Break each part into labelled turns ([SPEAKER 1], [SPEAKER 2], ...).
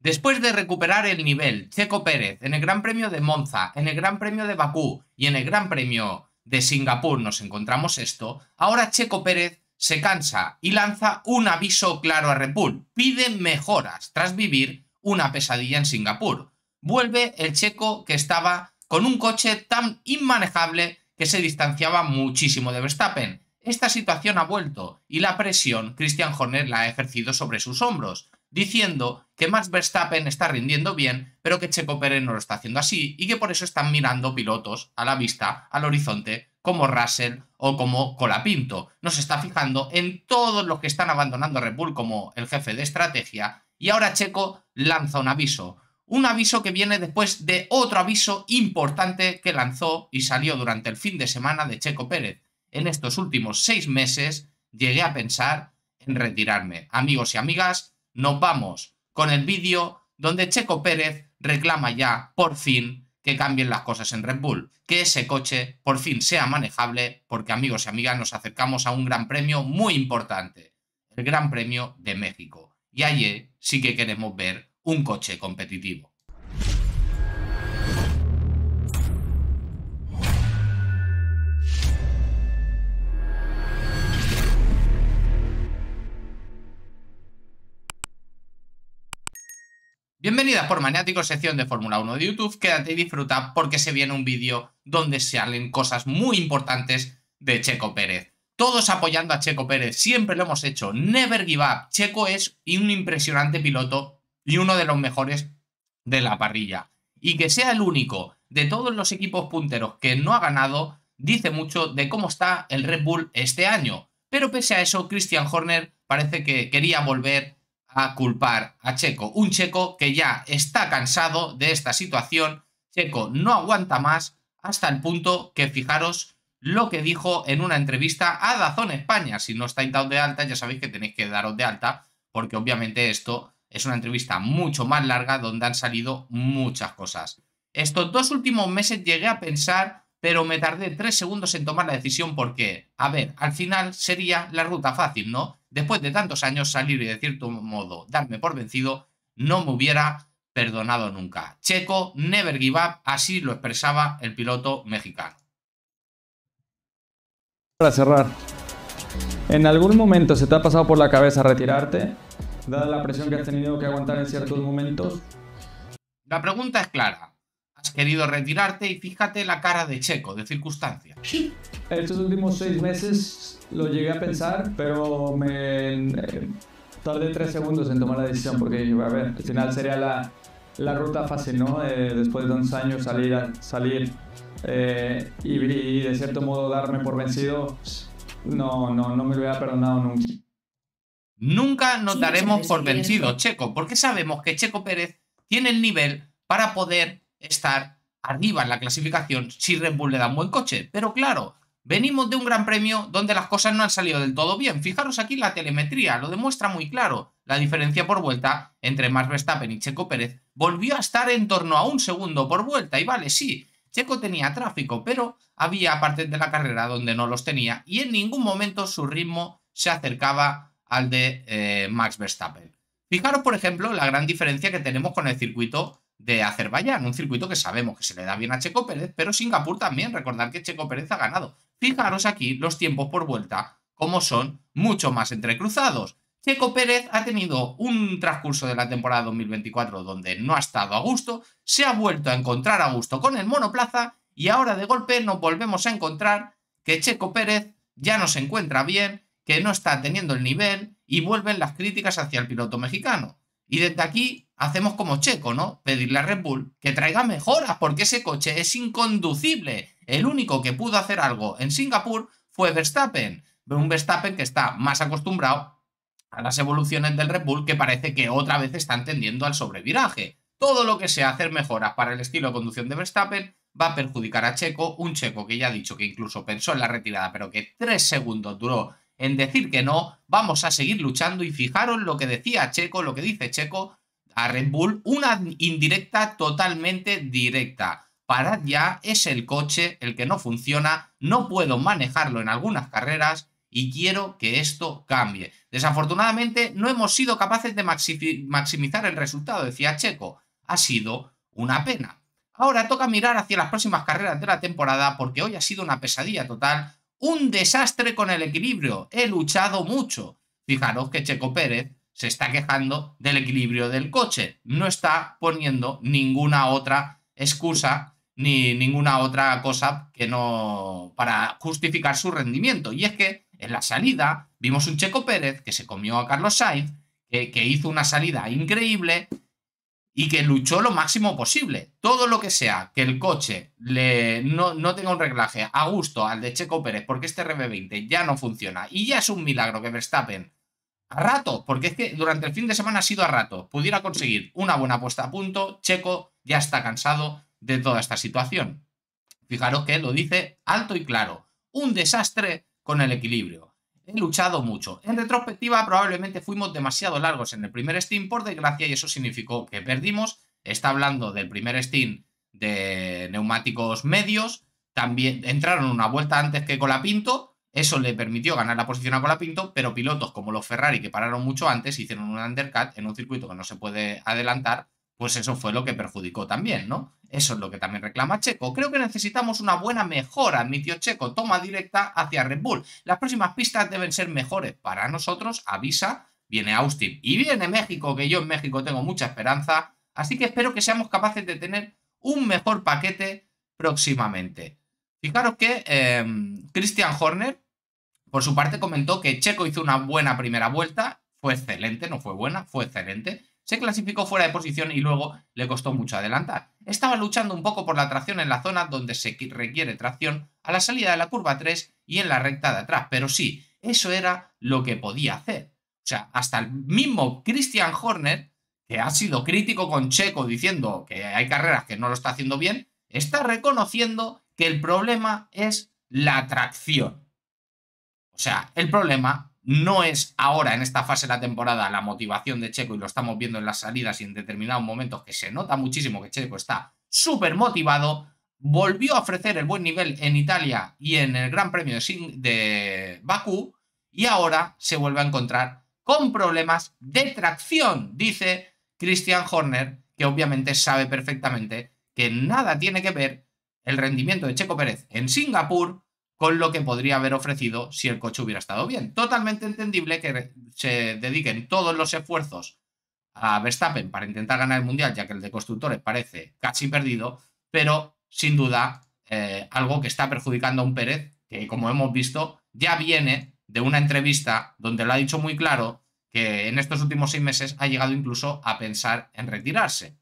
[SPEAKER 1] Después de recuperar el nivel, Checo Pérez en el Gran Premio de Monza, en el Gran Premio de Bakú y en el Gran Premio de Singapur nos encontramos esto, ahora Checo Pérez se cansa y lanza un aviso claro a Red Bull. Pide mejoras tras vivir una pesadilla en Singapur. Vuelve el checo que estaba con un coche tan inmanejable que se distanciaba muchísimo de Verstappen. Esta situación ha vuelto y la presión Christian Horner la ha ejercido sobre sus hombros diciendo que Max Verstappen está rindiendo bien, pero que Checo Pérez no lo está haciendo así y que por eso están mirando pilotos a la vista, al horizonte, como Russell o como Colapinto. Nos está fijando en todos los que están abandonando Red Bull como el jefe de estrategia y ahora Checo lanza un aviso. Un aviso que viene después de otro aviso importante que lanzó y salió durante el fin de semana de Checo Pérez. En estos últimos seis meses llegué a pensar en retirarme. Amigos y amigas, nos vamos con el vídeo donde Checo Pérez reclama ya, por fin, que cambien las cosas en Red Bull, que ese coche por fin sea manejable, porque amigos y amigas nos acercamos a un gran premio muy importante, el Gran Premio de México. Y allí sí que queremos ver un coche competitivo. Bienvenidas por Maniático sección de Fórmula 1 de YouTube. Quédate y disfruta porque se viene un vídeo donde se salen cosas muy importantes de Checo Pérez. Todos apoyando a Checo Pérez, siempre lo hemos hecho, never give up. Checo es un impresionante piloto y uno de los mejores de la parrilla. Y que sea el único de todos los equipos punteros que no ha ganado, dice mucho de cómo está el Red Bull este año. Pero pese a eso, Christian Horner parece que quería volver a culpar a Checo. Un Checo que ya está cansado de esta situación. Checo no aguanta más hasta el punto que fijaros lo que dijo en una entrevista a Dazón España. Si no estáis dados de alta, ya sabéis que tenéis que daros de alta, porque obviamente esto es una entrevista mucho más larga donde han salido muchas cosas. Estos dos últimos meses llegué a pensar, pero me tardé tres segundos en tomar la decisión porque, a ver, al final sería la ruta fácil, ¿no? después de tantos años, salir y de cierto modo darme por vencido, no me hubiera perdonado nunca. Checo, never give up, así lo expresaba el piloto mexicano. Para cerrar, ¿en algún momento se te ha pasado por la cabeza retirarte, dada la presión que has tenido que aguantar en ciertos momentos? La pregunta es clara querido retirarte y fíjate la cara de Checo, de circunstancia. Estos últimos seis meses lo llegué a pensar, pero me eh, tardé tres segundos en tomar la decisión porque, a ver, al final sería la, la ruta fácil, ¿no? Eh, después de 11 años salir, a, salir eh, y, de cierto modo darme por vencido, no, no, no me lo hubiera perdonado nunca. Nunca nos daremos por vencido, Checo, porque sabemos que Checo Pérez tiene el nivel para poder estar arriba en la clasificación si Red Bull le da un buen coche. Pero claro, venimos de un gran premio donde las cosas no han salido del todo bien. Fijaros aquí la telemetría, lo demuestra muy claro. La diferencia por vuelta entre Max Verstappen y Checo Pérez volvió a estar en torno a un segundo por vuelta. Y vale, sí, Checo tenía tráfico, pero había partes de la carrera donde no los tenía y en ningún momento su ritmo se acercaba al de eh, Max Verstappen. Fijaros, por ejemplo, la gran diferencia que tenemos con el circuito de Azerbaiyán, un circuito que sabemos que se le da bien a Checo Pérez, pero Singapur también, recordar que Checo Pérez ha ganado. Fijaros aquí los tiempos por vuelta, como son mucho más entrecruzados. Checo Pérez ha tenido un transcurso de la temporada 2024 donde no ha estado a gusto, se ha vuelto a encontrar a gusto con el monoplaza y ahora de golpe nos volvemos a encontrar que Checo Pérez ya no se encuentra bien, que no está teniendo el nivel y vuelven las críticas hacia el piloto mexicano. Y desde aquí hacemos como Checo, ¿no? Pedirle a Red Bull que traiga mejoras, porque ese coche es inconducible. El único que pudo hacer algo en Singapur fue Verstappen. Un Verstappen que está más acostumbrado a las evoluciones del Red Bull, que parece que otra vez está tendiendo al sobreviraje. Todo lo que sea hacer mejoras para el estilo de conducción de Verstappen va a perjudicar a Checo, un Checo que ya ha dicho que incluso pensó en la retirada, pero que tres segundos duró en decir que no, vamos a seguir luchando y fijaros lo que decía Checo, lo que dice Checo a Red Bull, una indirecta totalmente directa. Parad ya, es el coche el que no funciona, no puedo manejarlo en algunas carreras y quiero que esto cambie. Desafortunadamente no hemos sido capaces de maximizar el resultado, decía Checo. Ha sido una pena. Ahora toca mirar hacia las próximas carreras de la temporada porque hoy ha sido una pesadilla total, un desastre con el equilibrio. He luchado mucho. Fijaros que Checo Pérez se está quejando del equilibrio del coche. No está poniendo ninguna otra excusa ni ninguna otra cosa que no para justificar su rendimiento. Y es que en la salida vimos un Checo Pérez que se comió a Carlos Sainz, que, hizo una salida increíble y que luchó lo máximo posible. Todo lo que sea que el coche le, no, no, tenga un reglaje a gusto al de Checo Pérez, porque este RB20 ya no funciona y ya es un milagro que Verstappen a rato, porque es que durante el fin de semana ha sido a rato, pudiera conseguir una buena puesta a punto, Checo ya está cansado de toda esta situación. Fijaros que lo dice alto y claro, un desastre con el equilibrio. He luchado mucho. En retrospectiva probablemente fuimos demasiado largos en el primer Steam, por desgracia, y eso significó que perdimos. Está hablando del primer Steam de neumáticos medios. También entraron una vuelta antes que Colapinto eso le permitió ganar la posición a Colapinto, pero pilotos como los Ferrari que pararon mucho antes hicieron un undercut en un circuito que no se puede adelantar, pues eso fue lo que perjudicó también, ¿no? Eso es lo que también reclama Checo. Creo que necesitamos una buena mejora, admitió Checo, toma directa hacia Red Bull. Las próximas pistas deben ser mejores para nosotros, avisa, viene Austin y viene México, que yo en México tengo mucha esperanza, así que espero que seamos capaces de tener un mejor paquete próximamente. Fijaros que em, Christian Horner por su parte, comentó que Checo hizo una buena primera vuelta, fue excelente, no fue buena, fue excelente. Se clasificó fuera de posición y luego le costó mucho adelantar. Estaba luchando un poco por la tracción en la zona donde se requiere tracción a la salida de la curva 3 y en la recta de atrás, pero sí, eso era lo que podía hacer. O sea, hasta el mismo Christian Horner, que ha sido crítico con Checo diciendo que hay carreras que no lo está haciendo bien, está reconociendo que el problema es la tracción. O sea, el problema no es ahora en esta fase de la temporada la motivación de Checo y lo estamos viendo en las salidas y en determinados momentos que se nota muchísimo que Checo está súper motivado. Volvió a ofrecer el buen nivel en Italia y en el Gran Premio de Bakú y ahora se vuelve a encontrar con problemas de tracción, dice Christian Horner, que obviamente sabe perfectamente que nada tiene que ver el rendimiento de Checo Pérez en Singapur con lo que podría haber ofrecido si el coche hubiera estado bien. Totalmente entendible que se dediquen todos los esfuerzos a Verstappen para intentar ganar el Mundial, ya que el de constructores parece casi perdido, pero sin duda eh, algo que está perjudicando a un Pérez, que como hemos visto ya viene de una entrevista donde lo ha dicho muy claro que en estos últimos seis meses ha llegado incluso a pensar en retirarse.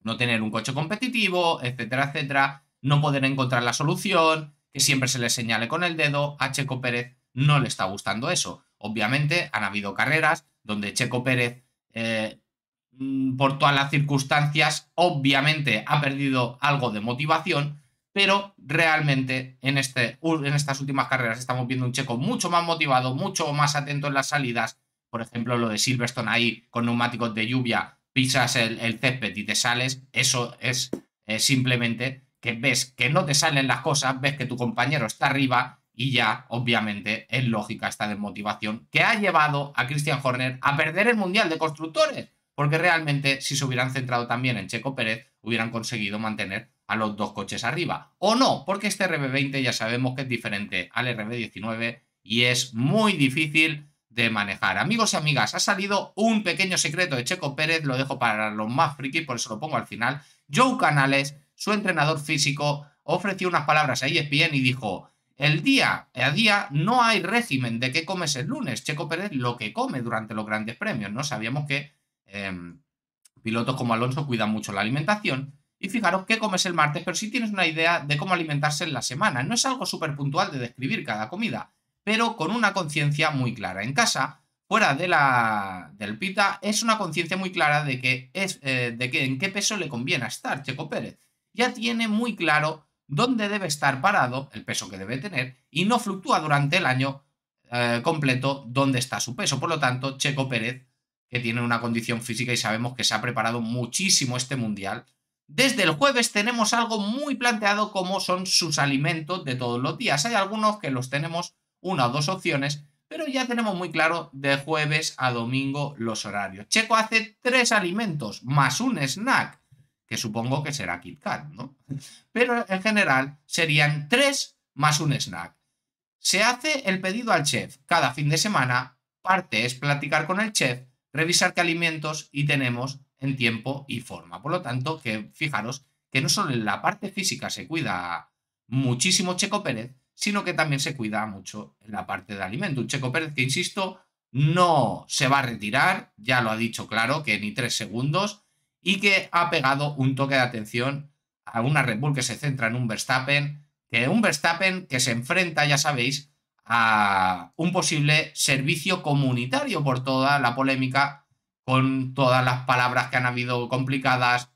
[SPEAKER 1] No tener un coche competitivo, etcétera, etcétera, no poder encontrar la solución, que siempre se le señale con el dedo, a Checo Pérez no le está gustando eso. Obviamente han habido carreras donde Checo Pérez, eh, mm, por todas las circunstancias, obviamente ha perdido algo de motivación, pero realmente en, este, en estas últimas carreras estamos viendo un Checo mucho más motivado, mucho más atento en las salidas. Por ejemplo, lo de Silverstone ahí con neumáticos de lluvia, pisas el, césped y te sales, eso es eh, simplemente que ves que no te salen las cosas, ves que tu compañero está arriba y ya, obviamente, es lógica esta desmotivación que ha llevado a Christian Horner a perder el Mundial de Constructores. Porque realmente, si se hubieran centrado también en Checo Pérez, hubieran conseguido mantener a los dos coches arriba. O no, porque este RB20 ya sabemos que es diferente al RB19 y es muy difícil de manejar. Amigos y amigas, ha salido un pequeño secreto de Checo Pérez, lo dejo para los más frikis, por eso lo pongo al final. Joe Canales su entrenador físico ofreció unas palabras a ESPN y dijo, el día a día no hay régimen de qué comes el lunes. Checo Pérez lo que come durante los grandes premios, ¿no? Sabíamos que em, pilotos como Alonso cuidan mucho la alimentación. Y fijaros qué comes el martes, pero sí tienes una idea de cómo alimentarse en la semana. No es algo súper puntual de describir cada comida, pero con una conciencia muy clara. En casa, fuera de la, del pita, es una conciencia muy clara de que, es, eh, de que en qué peso le conviene estar Checo Pérez ya tiene muy claro dónde debe estar parado, el peso que debe tener, y no fluctúa durante el año eh, completo dónde está su peso. Por lo tanto, Checo Pérez, que tiene una condición física y sabemos que se ha preparado muchísimo este mundial, desde el jueves tenemos algo muy planteado como son sus alimentos de todos los días. Hay algunos que los tenemos una o dos opciones, pero ya tenemos muy claro de jueves a domingo los horarios. Checo hace tres alimentos más un snack que supongo que será Kit ¿no? Pero en general serían tres más un snack. Se hace el pedido al chef cada fin de semana, parte es platicar con el chef, revisar qué alimentos y tenemos en tiempo y forma. Por lo tanto, que fijaros que no solo en la parte física se cuida muchísimo Checo Pérez, sino que también se cuida mucho en la parte de alimento. Un Checo Pérez que, insisto, no se va a retirar, ya lo ha dicho claro, que ni tres segundos, y que ha pegado un toque de atención a una Red Bull que se centra en un Verstappen, que un Verstappen que se enfrenta, ya sabéis, a un posible servicio comunitario por toda la polémica, con todas las palabras que han habido complicadas,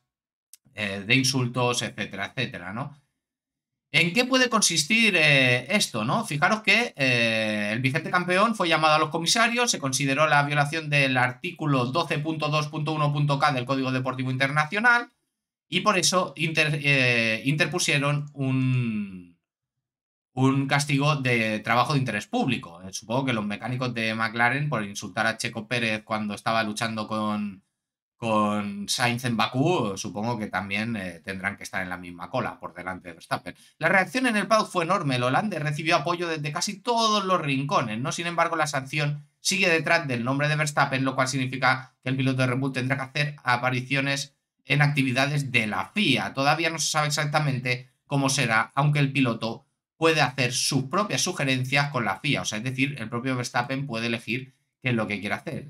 [SPEAKER 1] eh, de insultos, etcétera, etcétera, ¿no? ¿En qué puede consistir eh, esto? ¿no? Fijaros que eh, el vigente campeón fue llamado a los comisarios, se consideró la violación del artículo 12.2.1.k del Código Deportivo Internacional y por eso eh, interpusieron un, un castigo de trabajo de interés público. Supongo que los mecánicos de McLaren por insultar a Checo Pérez cuando estaba luchando con, con Sainz en Bakú, supongo que también eh, tendrán que estar en la misma cola por delante de Verstappen. La reacción en el paddock fue enorme. El holandés recibió apoyo desde casi todos los rincones, ¿no? Sin embargo, la sanción sigue detrás del nombre de Verstappen, lo cual significa que el piloto de Red tendrá que hacer apariciones en actividades de la FIA. Todavía no se sabe exactamente cómo será, aunque el piloto puede hacer sus propias sugerencias con la FIA. O sea, es decir, el propio Verstappen puede elegir qué es lo que quiere hacer.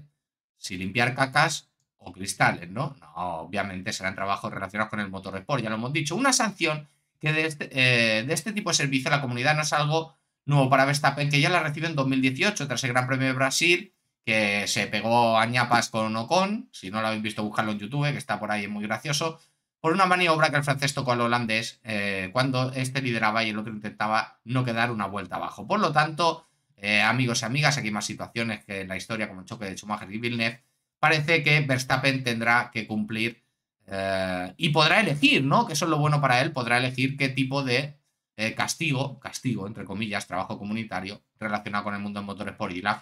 [SPEAKER 1] Si limpiar cacas cristales, ¿no? obviamente serán trabajos relacionados con el motor Sport, ya lo hemos dicho. Una sanción que este, eh, de este, tipo de servicio a la comunidad no es algo nuevo para Verstappen, que ya la recibió en 2018 tras el Gran Premio de Brasil, que se pegó a ñapas con Ocon, si no lo habéis visto buscarlo en YouTube, que está por ahí, es muy gracioso, por una maniobra que el francés tocó al holandés eh, cuando este lideraba y el otro intentaba no quedar una vuelta abajo. Por lo tanto, eh, amigos y amigas, aquí hay más situaciones que en la historia como el choque de Schumacher y Villeneuve, parece que Verstappen tendrá que cumplir eh, y podrá elegir, ¿no? Que eso es lo bueno para él, podrá elegir qué tipo de eh, castigo, castigo, entre comillas, trabajo comunitario relacionado con el mundo de motores y la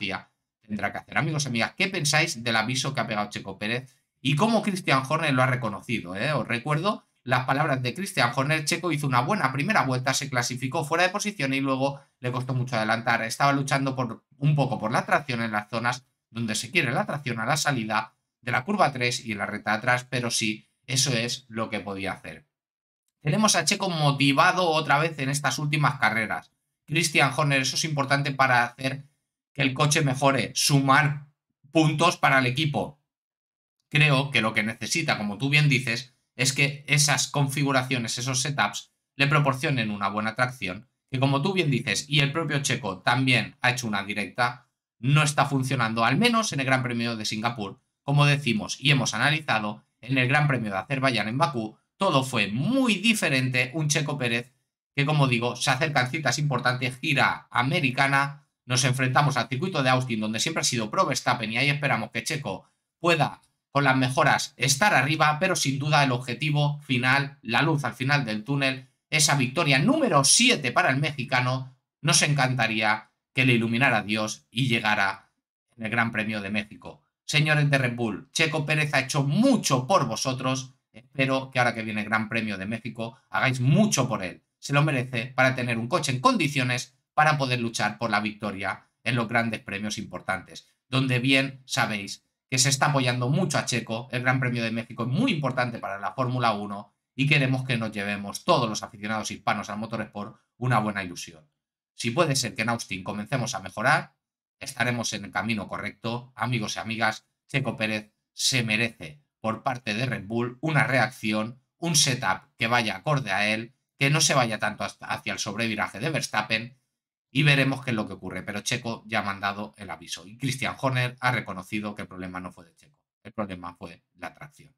[SPEAKER 1] tendrá que hacer. Amigos y amigas, ¿qué pensáis del aviso que ha pegado Checo Pérez y cómo Christian Horner lo ha reconocido? ¿eh? Os recuerdo las palabras de Christian Horner. Checo hizo una buena primera vuelta, se clasificó fuera de posición y luego le costó mucho adelantar. Estaba luchando por, un poco por la tracción en las zonas donde se quiere la tracción a la salida de la curva 3 y la recta atrás, pero sí, eso es lo que podía hacer. Tenemos a Checo motivado otra vez en estas últimas carreras. Christian Horner, eso es importante para hacer que el coche mejore, sumar puntos para el equipo. Creo que lo que necesita, como tú bien dices, es que esas configuraciones, esos setups, le proporcionen una buena tracción, que como tú bien dices, y el propio Checo también ha hecho una directa, no está funcionando, al menos en el Gran Premio de Singapur. Como decimos y hemos analizado, en el Gran Premio de Azerbaiyán en Bakú, todo fue muy diferente. Un Checo Pérez que, como digo, se acercan citas importantes, gira americana. Nos enfrentamos al circuito de Austin, donde siempre ha sido Pro Verstappen, y ahí esperamos que Checo pueda, con las mejoras, estar arriba, pero sin duda el objetivo final, la luz al final del túnel, esa victoria número 7 para el mexicano, nos encantaría que le iluminara a Dios y llegara en el Gran Premio de México. Señores de Red Bull, Checo Pérez ha hecho mucho por vosotros. Espero que ahora que viene el Gran Premio de México hagáis mucho por él. Se lo merece para tener un coche en condiciones para poder luchar por la victoria en los grandes premios importantes, donde bien sabéis que se está apoyando mucho a Checo. El Gran Premio de México es muy importante para la Fórmula 1 y queremos que nos llevemos todos los aficionados hispanos al motorsport una buena ilusión. Si puede ser que en Austin comencemos a mejorar, estaremos en el camino correcto. Amigos y amigas, Checo Pérez se merece por parte de Red Bull una reacción, un setup que vaya acorde a él, que no se vaya tanto hacia el sobreviraje de Verstappen y veremos qué es lo que ocurre. Pero Checo ya ha mandado el aviso y Christian Horner ha reconocido que el problema no fue de Checo, el problema fue la tracción.